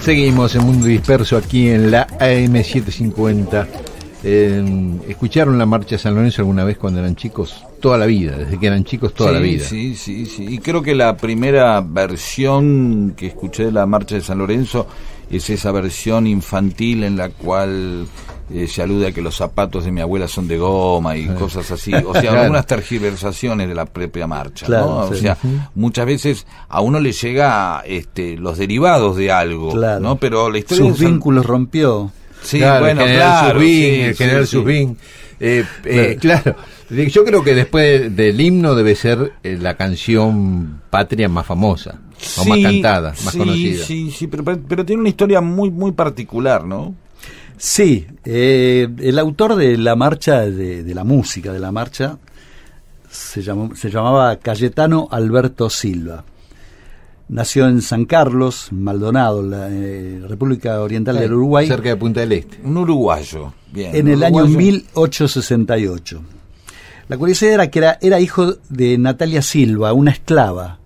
Seguimos en Mundo Disperso aquí en la AM750 eh, ¿Escucharon la marcha de San Lorenzo alguna vez cuando eran chicos? Toda la vida, desde que eran chicos toda la vida. Sí, sí, sí. Y creo que la primera versión que escuché de la marcha de San Lorenzo es esa versión infantil en la cual eh, se alude a que los zapatos de mi abuela son de goma y cosas así. O sea, algunas tergiversaciones de la propia marcha. O sea, muchas veces a uno le llega este, los derivados de algo, ¿no? Pero la historia sus vínculos rompió. Sí, bueno, el general claro, claro. yo creo que después del himno debe ser eh, la canción patria más famosa, o más cantada, más conocida. Sí, sí, pero, pero tiene una historia muy, muy particular, ¿no? Sí, eh, el autor de la marcha, de, la música de la marcha, se, llamó, se llamaba Cayetano Alberto Silva. Nació en San Carlos, Maldonado, la eh, República Oriental del Uruguay. Cerca de Punta del Este. Un uruguayo. en el año 1868. La curiosidad era que era, era, hijo de Natalia Silva, una esclava.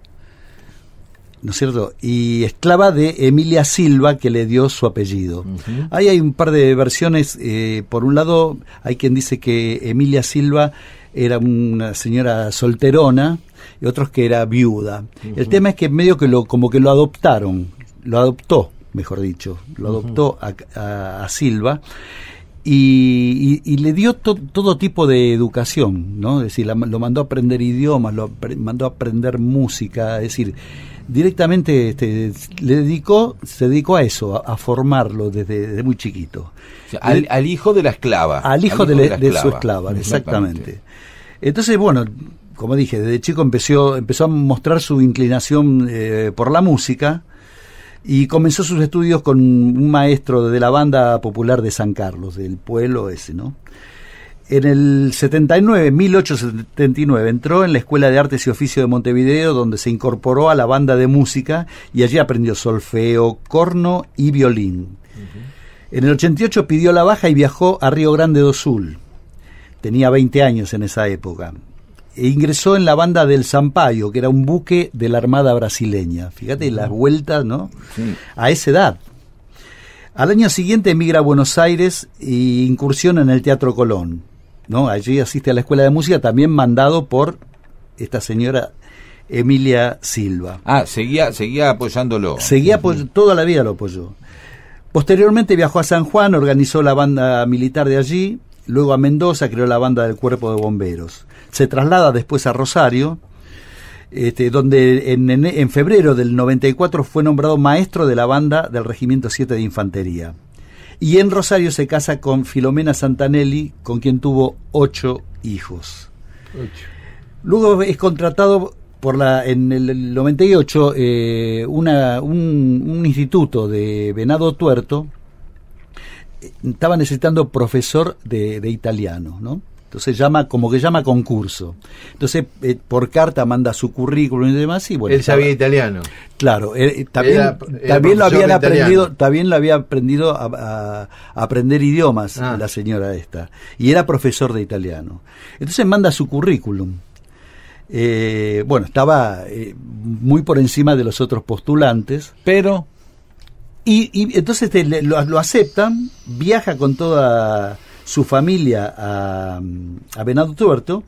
¿No es cierto? Y esclava de Emilia Silva, que le dio su apellido. Ahí hay un par de versiones. Eh, por un lado, hay quien dice que Emilia Silva era una señora solterona y otros que era viuda. El tema es que medio que lo, como que lo adoptaron, lo adoptó, mejor dicho, lo adoptó a, Silva. Y, le dio todo tipo de educación, ¿no? Es decir, lo mandó a aprender idiomas, lo mandó a aprender música, es decir, directamente este, le dedicó, se dedicó a eso, a, formarlo desde, muy chiquito. al, hijo de la esclava. Al hijo, de, su esclava, exactamente. Entonces, bueno, como dije, desde chico empezó, empezó a mostrar su inclinación eh, por la música y comenzó sus estudios con un maestro de la banda popular de San Carlos, del pueblo ese, ¿no? En el 79, 1879, entró en la Escuela de Artes y Oficio de Montevideo, donde se incorporó a la banda de música y allí aprendió solfeo, corno y violín. En el 88 pidió la baja y viajó a Río Grande do Sul. Tenía 20 años en esa época. Eh, ingresó en la banda del Sampaio, que era un buque de la Armada brasileña. Fíjate las vueltas, ¿no? A esa edad. Al año siguiente emigra a Buenos Aires e incursiona en el Teatro Colón. ¿no? Allí asiste a la Escuela de Música, también mandado por esta señora Emilia Silva. Ah, seguía, seguía apoyándolo. Seguía toda la vida lo apoyó. Posteriormente viajó a San Juan, organizó la banda militar de allí, luego a Mendoza creó la banda del Cuerpo de Bomberos se traslada después a Rosario, este, donde en, febrero del 94 fue nombrado maestro de la banda del Regimiento 7 de Infantería. Y en Rosario se casa con Filomena Santanelli, con quien tuvo ocho hijos. Luego es contratado por la, en el 98 eh, un, instituto de Venado Tuerto, eh, estaba necesitando profesor de, de italiano, ¿no? Entonces llama, como que llama concurso. Entonces eh, por carta manda su currículum y demás y bueno. Él sabía italiano. Claro, eh, eh, también, lo aprendido, también lo había aprendido a, aprender idiomas ah. la señora esta. Y era profesor de italiano. Entonces manda su currículum. bueno, estaba muy por encima de los otros postulantes. Pero. Y, entonces lo aceptan, viaja con toda su familia a, a Venado Tuerto,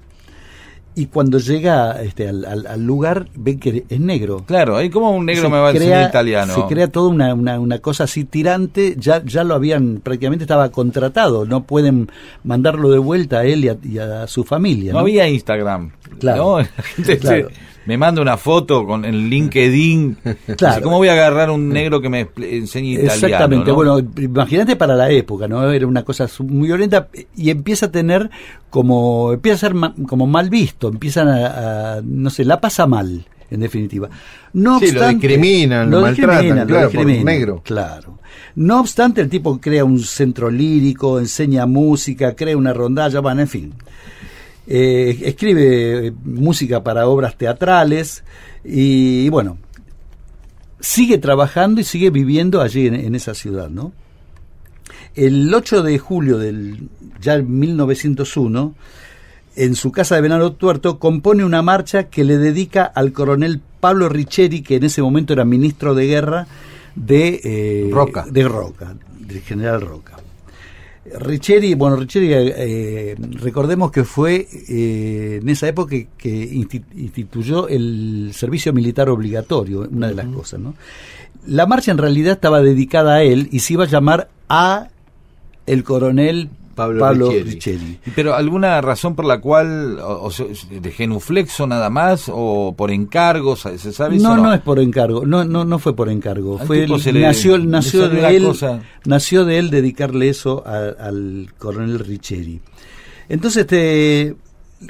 y cuando llega este, al, lugar ven que es negro. Claro, ahí como un negro me va a italiano. Se crea toda una, cosa así tirante, ya, ya lo habían, prácticamente estaba contratado, no pueden mandarlo de vuelta a él y a, su familia. No, había Instagram. Claro. claro me manda una foto con el LinkedIn. Claro. ¿Cómo voy a agarrar un negro que me enseñe italiano? Exactamente. Bueno, imagínate para la época, ¿no? Era una cosa muy violenta y empieza a tener como, empieza a ser como mal visto, empiezan a, no sé, la pasa mal, en definitiva. No sí, lo discriminan, lo, maltratan, discriminan, lo discriminan, negro. Claro. No obstante, el tipo crea un centro lírico, enseña música, crea una rondalla, van, en fin. Eh, escribe eh, música para obras teatrales y, bueno, sigue trabajando y sigue viviendo allí en, esa ciudad, ¿no? El 8 de julio del ya 1901, en su casa de Venado Tuerto, compone una marcha que le dedica al coronel Pablo Richeri, que en ese momento era ministro de guerra de eh, Roca. De Roca, del general Roca. Richeri, bueno, Richeri, eh, eh, recordemos que fue eh, en esa época que, instituyó el servicio militar obligatorio, una de las cosas, ¿no? La marcha en realidad estaba dedicada a él y se iba a llamar a el coronel Pablo, Pablo Pero alguna razón por la cual, o, de genuflexo nada más, o por encargo, ¿se sabe No, no, es por encargo, no, no, no fue por encargo. Fue nació, nació de él, nació de él dedicarle eso al coronel Richelli. Entonces, este,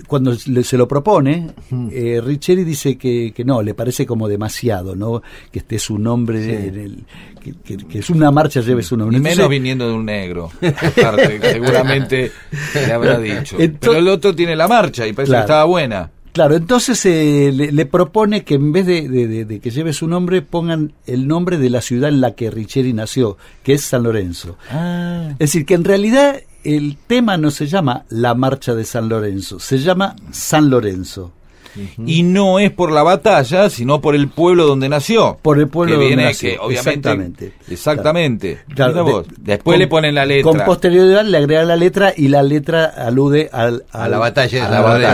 cuando se lo propone, eh, Richeri dice que, que, no, le parece como demasiado, ¿no? Que esté su nombre, en el, que, es una marcha lleve su nombre. Y menos viniendo de un negro, aparte, seguramente le habrá dicho. Pero el otro tiene la marcha y parece que estaba buena. Claro, entonces eh, le, propone que en vez de, de, que lleve su nombre, pongan el nombre de la ciudad en la que Richeri nació, que es San Lorenzo. Ah. Es decir, que en realidad el tema no se llama La Marcha de San Lorenzo, se llama San Lorenzo y no es por la batalla, sino por el pueblo donde nació. Por el pueblo donde nació. obviamente, exactamente. Exactamente. Claro. después le ponen la letra. Con posterioridad le agregan la letra y la letra alude a la batalla de,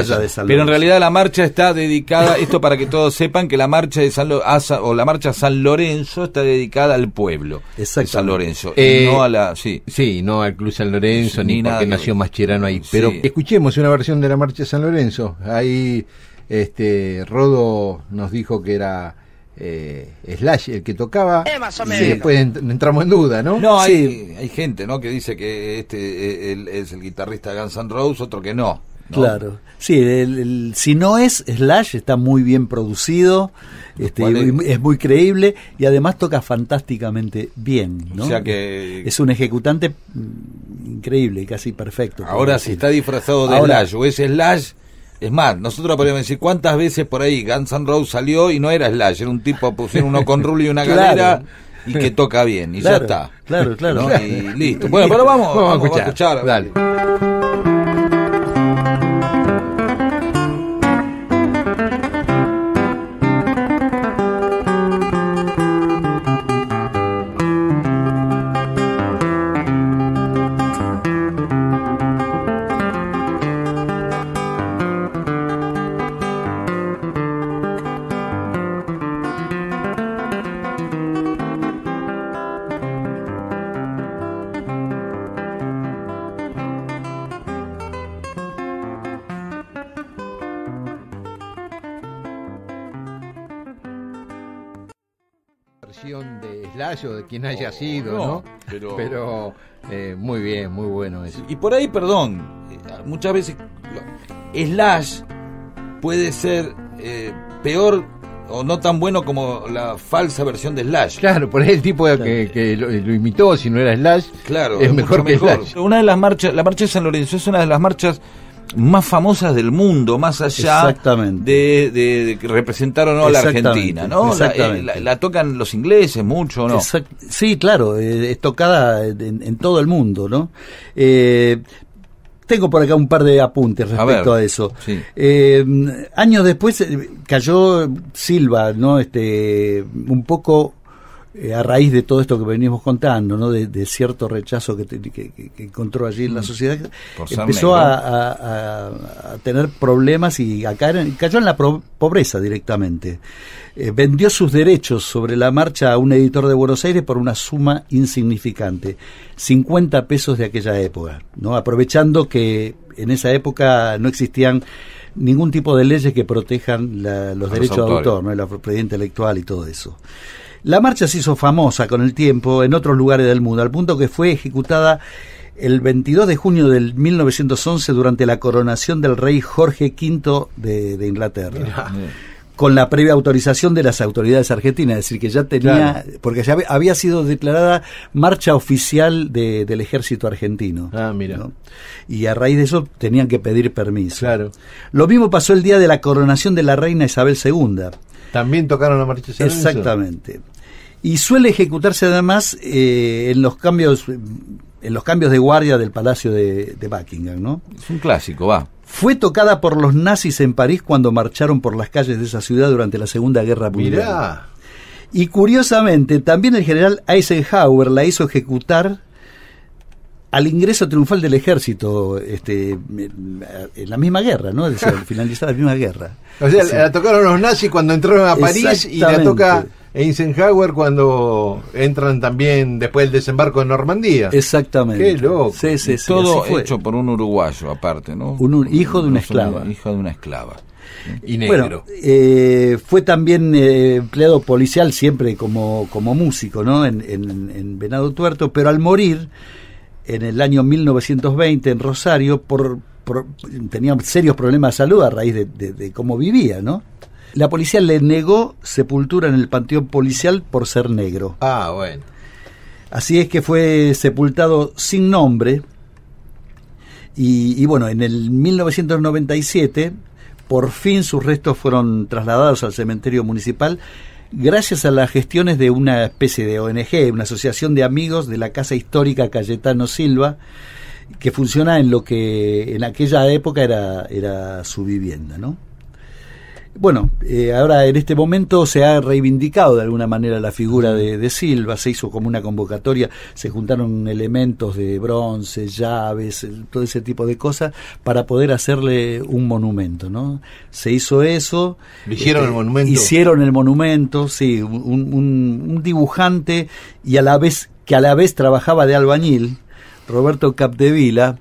San Lorenzo. Pero en realidad la marcha está dedicada, esto para que todos sepan, que la marcha de San, o la marcha San Lorenzo está dedicada al pueblo de San Lorenzo. Eh, no a la, sí. no al Club San Lorenzo, ni, nada, porque nació chirano ahí. Pero escuchemos una versión de la marcha de San Lorenzo. Ahí este, Rodo nos dijo que era eh, Slash el que tocaba. Eh, más Y después entramos en duda, ¿no? hay, gente ¿no? que dice que este eh, es el guitarrista de Guns N' Roses, otro que no. Claro, sí, si no es Slash, está muy bien producido, este, es? muy creíble y además toca fantásticamente bien. ¿no? O sea que... Es un ejecutante mm, increíble, casi perfecto. Ahora, si está disfrazado de Slash o es Slash, es más, nosotros podemos decir cuántas veces por ahí Guns N' Roses salió y no era Slash, era un tipo, pusieron uno con rule y una y que toca bien, y ya está. Claro, claro, Y listo. Bueno, pero vamos, Vamos a escuchar. Dale. O de quien haya sido, ¿no? Pero, eh, muy bien, muy bueno eso. Y por ahí, perdón, eh, muchas veces Slash puede ser eh, peor o no tan bueno como la falsa versión de Slash. Claro, por ahí el tipo que, lo, imitó, si no era Slash, claro, es, mejor, que Slash. Una de las marchas, la marcha de San Lorenzo es una de las marchas más famosas del mundo, más allá de, de, representar a la Argentina, ¿no? Eh, la, tocan los ingleses mucho, ¿no? sí, claro, eh, es tocada en, todo el mundo, ¿no? Eh, tengo por acá un par de apuntes respecto a, eso. años después cayó Silva, ¿no? Este, un poco eh, a raíz de todo esto que venimos contando, ¿no? de, cierto rechazo que, encontró allí en la mm. sociedad, empezó a, tener problemas y cayó en la pobreza directamente. Eh, vendió sus derechos sobre la marcha a un editor de Buenos Aires por una suma insignificante, 50 pesos de aquella época, ¿no? aprovechando que en esa época no existían ningún tipo de leyes que protejan los, derechos de autor, ¿no? la propiedad intelectual y todo eso. La marcha se hizo famosa con el tiempo en otros lugares del mundo, al punto que fue ejecutada el 22 de junio del 1911 durante la coronación del rey Jorge V de, Inglaterra. Con la previa autorización de las autoridades argentinas, es decir, que ya tenía, porque ya había sido declarada marcha oficial del ejército argentino. Ah, mira. Y a raíz de eso tenían que pedir permiso. Claro. Lo mismo pasó el día de la coronación de la reina Isabel II. También tocaron la marcha. Exactamente y suele ejecutarse además eh, en los cambios en los cambios de guardia del Palacio de, Buckingham, ¿no? Es un clásico, va. Fue tocada por los nazis en París cuando marcharon por las calles de esa ciudad durante la Segunda Guerra Mundial. Y curiosamente, también el general Eisenhower la hizo ejecutar al ingreso triunfal del ejército este, en la misma guerra, ¿no? al finalizar la misma guerra. O sea, la tocaron los nazis cuando entraron a París y la toca e Eisenhower cuando entran también después del desembarco en Normandía. Exactamente. Qué loco. todo hecho por un uruguayo aparte, ¿no? Un, hijo de una esclava. hijo de una esclava. Y eh, fue también eh, empleado policial siempre como, como músico, ¿no? En, Venado Tuerto, pero al morir en el año 1920 en Rosario tenía serios problemas de salud a raíz de, de cómo vivía, ¿no? La policía le negó sepultura en el panteón policial por ser negro. Ah, bueno. Así es que fue sepultado sin nombre. Y, y bueno, en el 1997, por fin sus restos fueron trasladados al cementerio municipal gracias a las gestiones de una especie de ONG, una asociación de amigos de la Casa Histórica Cayetano Silva, que funciona en lo que en aquella época era, era su vivienda, ¿no? Bueno, eh, ahora en este momento se ha reivindicado de alguna manera la figura de, de, Silva, se hizo como una convocatoria, se juntaron elementos de bronce, llaves, todo ese tipo de cosas para poder hacerle un monumento, ¿no? Se hizo eso. Hicieron el este, monumento. Hicieron el monumento, sí, un, un dibujante y a la vez que a la vez trabajaba de albañil, Roberto Capdevila,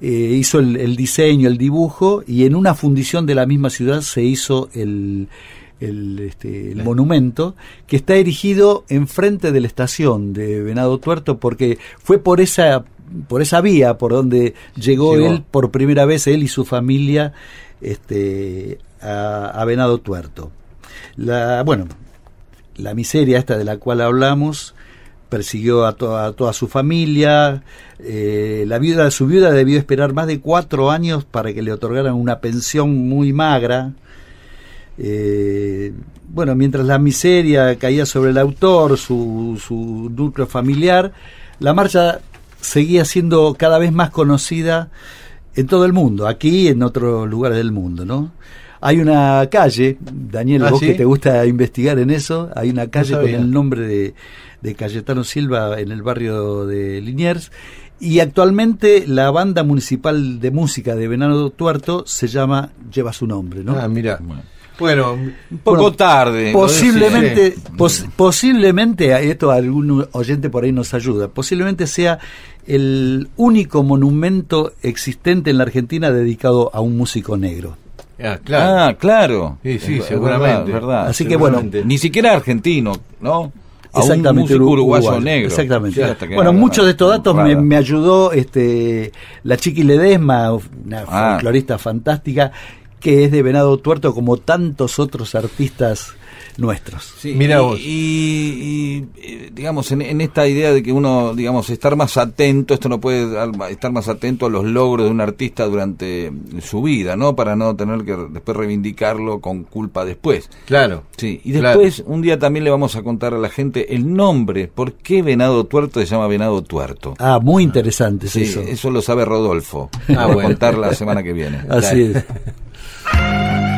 eh, hizo el, diseño, el dibujo, y en una fundición de la misma ciudad se hizo el, este, monumento, que está erigido enfrente de la estación de Venado Tuerto, porque fue por esa, por esa vía por donde llegó, él por primera vez, él y su familia, este, a, Venado Tuerto. La, bueno, la miseria esta de la cual hablamos persiguió a, toda toda su familia. Eh, la viuda, su viuda debió esperar más de cuatro años para que le otorgaran una pensión muy magra. Eh, bueno, mientras la miseria caía sobre el autor, su, su núcleo familiar, la marcha seguía siendo cada vez más conocida en todo el mundo, aquí y en otros lugares del mundo, ¿no? Hay una calle, Daniel, ah, vos que te gusta investigar en eso, hay una calle con el nombre de, Cayetano Silva en el barrio de Liniers. Y actualmente la banda municipal de música de Venado Tuerto se llama Lleva su nombre, ¿no? Ah, mira. Bueno, un poco tarde. Posiblemente, posiblemente, esto algún oyente por ahí nos ayuda, posiblemente sea el único monumento existente en la Argentina dedicado a un músico negro. Ah, ah, claro. Sí, sí, seguramente. verdad, Así que bueno, ni siquiera argentino, ¿no? exactamente, un uruguayo, negro. Exactamente. bueno, muchos de estos datos me, ayudó este la Chiqui Ledesma, una ah. florista fantástica, que es de Venado Tuerto como tantos otros artistas nuestros. Mira y, vos. Y, digamos, en, esta idea de que uno, digamos, estar más atento, esto no puede estar más atento a los logros de un artista durante su vida, ¿no? Para no tener que después reivindicarlo con culpa después. Claro. Sí, y después un día también le vamos a contar a la gente el nombre, ¿por qué Venado Tuerto se llama Venado Tuerto? Ah, muy interesante sí, eso. lo sabe Rodolfo. Ah, a contar la semana que viene. Así es.